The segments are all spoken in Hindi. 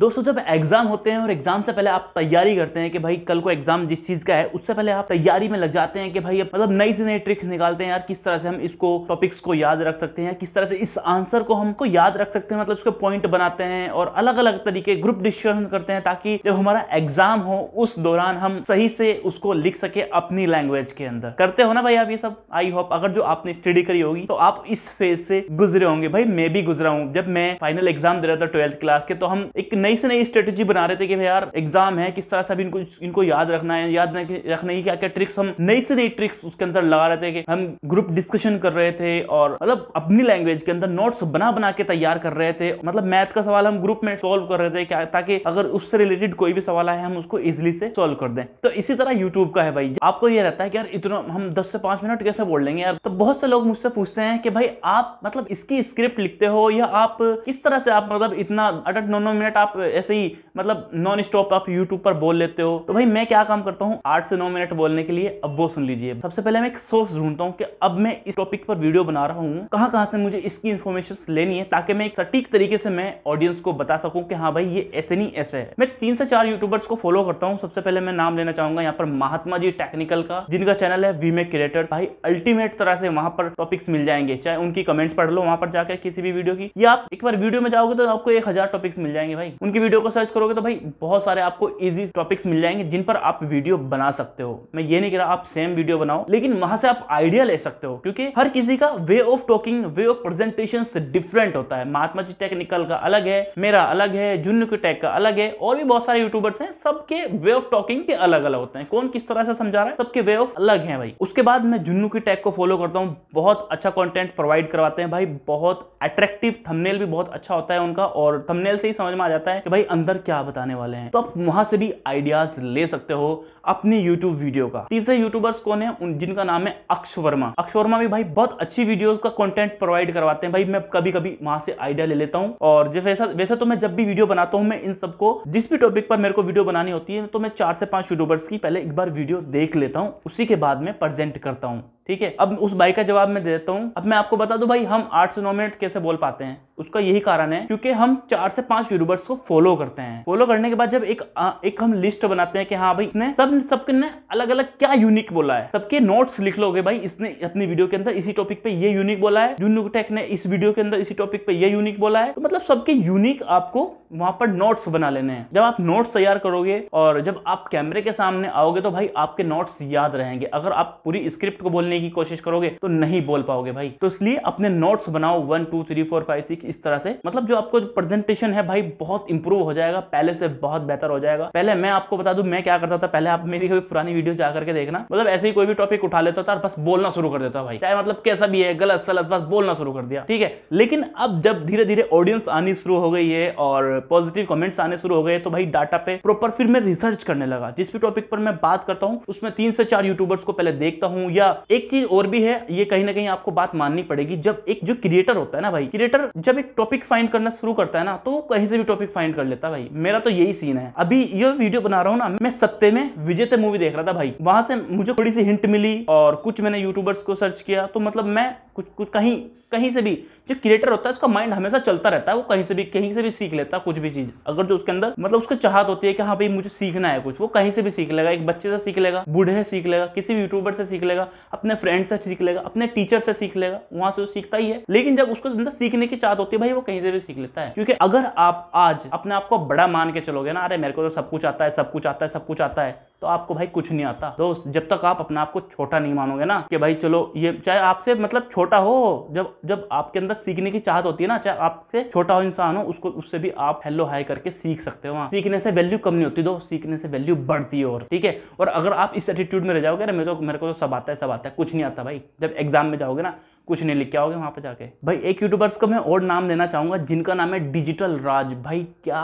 दोस्तों जब एग्ज़ाम होते हैं और एग्ज़ाम से पहले आप तैयारी करते हैं कि भाई कल को एग्ज़ाम जिस चीज़ का है उससे पहले आप तैयारी में लग जाते हैं कि भाई मतलब नई से नई ट्रिक निकालते हैं यार किस तरह से हम इसको टॉपिक्स को याद रख सकते हैं किस तरह से इस आंसर को हमको याद रख सकते हैं मतलब उसके पॉइंट बनाते हैं और अलग अलग तरीके ग्रुप डिस्कशन करते हैं ताकि जब हमारा एग्ज़ाम हो उस दौरान हम सही से उसको लिख सके अपनी लैंग्वेज के अंदर करते हो ना भाई आप ये सब आई होप अगर जो आपने स्टडी करी होगी तो आप इस फेज से गुजरे होंगे भाई मैं भी गुजरा हूँ जब मैं फाइनल एग्जाम दे रहा था ट्वेल्थ क्लास के तो हम एक नई से नई स्ट्रेटेजी बना रहे थे कि यार एग्जाम है किस तरह से अभी इनको इनको याद रखना है याद रखने की क्या क्या ट्रिक्स हम नई से नई ट्रिक्स उसके अंदर लगा रहे थे कि हम ग्रुप डिस्कशन कर रहे थे और मतलब अपनी लैंग्वेज के अंदर नोट्स बना बना के तैयार कर रहे थे मतलब मैथ का सवाल हम ग्रुप में सॉल्व कर रहे थे क्या ताकि अगर उससे रिलेटेड कोई भी सवाल आए हम उसको इजिली से सॉल्व कर दें तो इसी तरह यूट्यूब का है भाई आपको यह रहता है कि यार इतना हम दस से पांच मिनट कैसे बोल लेंगे यार तो बहुत से लोग मुझसे पूछते हैं कि भाई आप मतलब इसकी स्क्रिप्ट लिखते हो या आप किस तरह से आप मतलब इतना अटट नौ नौ मिनट आप आप ऐसे ही मतलब नॉन स्टॉप आप यूट्यूब पर बोल लेते हो तो भाई मैं क्या काम करता हूँ आठ से नौ मिनट बोलने के लिए अब वो सुन लीजिए सबसे पहले मैं एक सोर्स ढूंढता हूँ कि अब मैं इस टॉपिक पर वीडियो बना रहा हूँ कहाँ कहाँ से मुझे इसकी इन्फॉर्मेशन लेनी है ताकि मैं एक सटीक तरीके से मैं ऑडियंस को बता सकूँ कि हाँ भाई ये ऐसे नहीं ऐसे है मैं तीन से चार यूट्यूबर्स को फॉलो करता हूँ सबसे पहले मैं नाम लेना चाहूंगा यहाँ पर महात्मा जी टेक्निकल का जिनका चैनल है वीमे क्रिएटर भाई अल्टीमेट तरह से वहां पर टॉपिक्स मिल जाएंगे चाहे उनकी कमेंट्स पढ़ लो वहां पर जाकर किसी भी वीडियो की या आप एक बार वीडियो में जाओगे तो आपको एक हजार टॉपिक्स मिल जाएंगे भाई नहीं उनकी वीडियो को सर्च करोगे तो भाई बहुत सारे आपको इजी टॉपिक्स मिल जाएंगे जिन पर आप वीडियो बना सकते हो मैं ये नहीं कह रहा आप सेम वीडियो बनाओ लेकिन वहां से आप आइडिया ले सकते हो क्योंकि हर किसी का way of talking way of presentation different होता है महात्मा जी टेक्निकल का अलग है मेरा अलग है जुन्न टेक का अलग है और भी बहुत सारे यूट्यूबर्स हैं सबके वे ऑफ टॉकिंग के अलग अलग होते हैं कौन किस तरह से समझा रहा है सबके वे ऑफ अलग है भाई उसके बाद मैं जुन्नू की टैग को फॉलो करता हूँ बहुत अच्छा कॉन्टेंट प्रोवाइड करवाते हैं भाई बहुत अट्रैक्टिव थंबनेल भी बहुत अच्छा होता है उनका और थंबनेल से ही समझ में आ जाता है रहता है कि भाई अंदर क्या बताने वाले हैं तो आप वहां से भी आइडियाज ले सकते हो अपनी यूट्यूब वीडियो का तीसरे यूट्यूबर्स कौन है उन जिनका नाम है अक्ष वर्मा अक्ष वर्मा भी भाई बहुत अच्छी वीडियोस का कंटेंट प्रोवाइड करवाते हैं भाई मैं कभी कभी वहां से आइडिया ले लेता हूँ और जब वैसे तो मैं जब भी वीडियो बनाता हूँ मैं इन सबको जिस भी टॉपिक पर मेरे को वीडियो बनानी होती है तो मैं चार से पांच यूट्यूबर्स की पहले एक बार वीडियो देख लेता हूँ उसी के बाद में प्रेजेंट करता हूँ ठीक है अब उस भाई का जवाब मैं देता हूँ अब मैं आपको बता दू भाई हम आठ से नौ मिनट कैसे बोल पाते हैं उसका यही कारण है क्योंकि हम चार से पांच यूट्यूबर्स को फॉलो करते हैं फॉलो करने के बाद जब एक आ, एक हम लिस्ट बनाते हैं कि हाँ भाई इसने सब सबके ने अलग अलग क्या यूनिक बोला है सबके नोट्स लिख लोगे भाई इसने अपनी वीडियो के अंदर इसी टॉपिक पे ये यूनिक बोला है जूनू टेक ने इस वीडियो के अंदर इसी टॉपिक पे ये यूनिक बोला है तो मतलब सबके यूनिक आपको वहां पर नोट्स बना लेने हैं जब आप नोट्स तैयार करोगे और जब आप कैमरे के सामने आओगे तो भाई आपके नोट्स याद रहेंगे अगर आप पूरी स्क्रिप्ट को बोलने बोलने की कोशिश करोगे तो नहीं बोल पाओगे भाई तो इसलिए अपने नोट्स बनाओ one two three four five six इस तरह से मतलब जो आपको प्रेजेंटेशन है भाई बहुत इंप्रूव हो जाएगा पहले से बहुत बेहतर हो जाएगा पहले मैं आपको बता दू मैं क्या करता था पहले आप मेरी कोई पुरानी वीडियो जा करके देखना मतलब ऐसे ही कोई भी टॉपिक उठा लेता था बस बोलना शुरू कर देता भाई चाहे मतलब कैसा भी है गलत सलत बस बोलना शुरू कर दिया ठीक है लेकिन अब जब धीरे धीरे ऑडियंस आनी शुरू हो गई है और पॉजिटिव कमेंट्स आने शुरू हो गए तो भाई डाटा पे प्रॉपर फिर मैं रिसर्च करने लगा जिस भी टॉपिक पर मैं बात करता हूँ उसमें तीन से चार यूट्यूबर्स को पहले देखता हूँ या एक एक चीज और भी है ये कहीं ना कहीं आपको बात माननी पड़ेगी जब एक जो क्रिएटर होता है ना भाई क्रिएटर जब एक टॉपिक फाइंड करना शुरू करता है ना तो कहीं से भी टॉपिक फाइंड कर लेता है भाई मेरा तो यही सीन है अभी ये वीडियो बना रहा हूँ ना मैं सत्ते में विजेता मूवी देख रहा था भाई वहां से मुझे थोड़ी सी हिंट मिली और कुछ मैंने यूट्यूबर्स को सर्च किया तो मतलब मैं कुछ कुछ कहीं कहीं से भी जो क्रिएटर होता है उसका माइंड हमेशा चलता रहता है वो कहीं से भी कहीं से भी सीख लेता है कुछ भी चीज अगर जो उसके अंदर मतलब उसको चाहत होती है कि हाँ भाई मुझे सीखना है कुछ वो कहीं से भी सीख लेगा एक बच्चे से सीख लेगा बूढ़े से सीख लेगा किसी भी यूट्यूबर से सीख लेगा अपने फ्रेंड से सीख लेगा अपने टीचर से सीख लेगा वहां से वो सीखता ही है लेकिन जब उसको अंदर सीखने की चाहत होती है भाई वो कहीं से भी सीख लेता है क्योंकि अगर आप आज अपने आप को बड़ा मान के चलोगे ना अरे मेरे को तो सब कुछ आता है सब कुछ आता है सब कुछ आता है तो आपको भाई कुछ नहीं आता दोस्त जब तक आप अपने आप को छोटा नहीं मानोगे ना कि भाई चलो ये चाहे आपसे मतलब छोटा हो जब जब आपके अंदर सीखने की चाहत होती है ना चाहे आपसे छोटा हो इंसान हो उसको उससे भी आप हेलो हाई करके सीख सकते हो सीखने से वैल्यू कम नहीं होती दो सीखने से वैल्यू बढ़ती है और ठीक है और अगर आप इस एटीट्यूड में रह जाओगे ना मेरे को मेरे को तो सब आता है सब आता है कुछ नहीं आता भाई जब एग्जाम में जाओगे ना कुछ नहीं लिख के आओगे पर जाके भाई एक यूट्यूबर्स को मैं और नाम देना चाहूंगा जिनका नाम है डिजिटल राज भाई क्या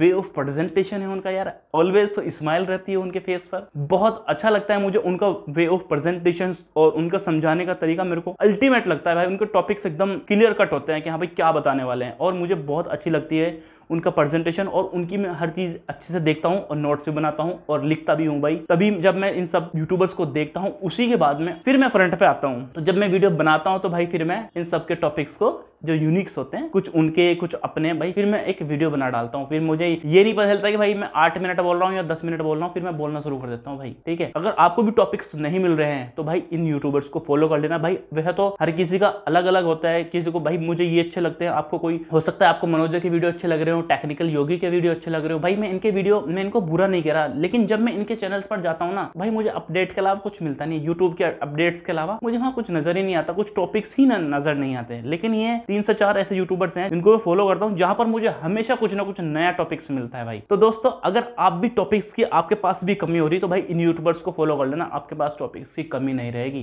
वे ऑफ प्रेजेंटेशन है उनका यार ऑलवेज स्माइल तो रहती है उनके फेस पर बहुत अच्छा लगता है मुझे उनका वे ऑफ प्रेजेंटेशन और उनका समझाने का तरीका मेरे को अल्टीमेट लगता है भाई उनके टॉपिक्स एकदम क्लियर कट होते हैं कि हाँ भाई क्या बताने वाले हैं और मुझे बहुत अच्छी लगती है उनका प्रेजेंटेशन और उनकी मैं हर चीज़ अच्छे से देखता हूँ और नोट्स भी बनाता हूँ और लिखता भी हूँ भाई तभी जब मैं इन सब यूट्यूबर्स को देखता हूँ उसी के बाद में फिर मैं फ्रंट पे आता हूँ तो जब मैं वीडियो बनाता हूँ तो भाई फिर मैं इन सब के टॉपिक्स को जो यूनिक्स होते हैं कुछ उनके कुछ अपने भाई फिर मैं एक वीडियो बना डालता हूँ फिर मुझे ये नहीं पता चलता कि भाई मैं आठ मिनट बोल रहा हूँ या दस मिनट बोल रहा हूँ फिर मैं बोलना शुरू कर देता हूँ भाई ठीक है अगर आपको भी टॉपिक्स नहीं मिल रहे हैं तो भाई इन यूट्यूबर्स को फॉलो कर लेना भाई वह तो हर किसी का अलग अलग होता है किसी को भाई मुझे ये अच्छे लगते हैं आपको कोई हो सकता है आपको मनोज के वीडियो अच्छे लग रहे हो टेक्निकल योगी के वीडियो अच्छे लग रहे हो भाई मैं इनके वीडियो मैं इनको बुरा नहीं कह रहा लेकिन जब मैं इनके चैनल पर जाता हूँ ना भाई मुझे अपडेट के अलावा कुछ मिलता नहीं यूट्यूब के अपडेट्स के अलावा मुझे वहाँ कुछ नजर ही नहीं आता कुछ टॉपिक्स ही नजर नहीं आते लेकिन ये तीन से चार ऐसे यूट्यूबर्स हैं जिनको मैं फॉलो करता हूँ जहां पर मुझे हमेशा कुछ ना कुछ नया टॉपिक्स मिलता है भाई तो दोस्तों अगर आप भी टॉपिक्स की आपके पास भी कमी हो रही तो भाई इन यूट्यूबर्स को फॉलो कर लेना आपके पास टॉपिक्स की कमी नहीं रहेगी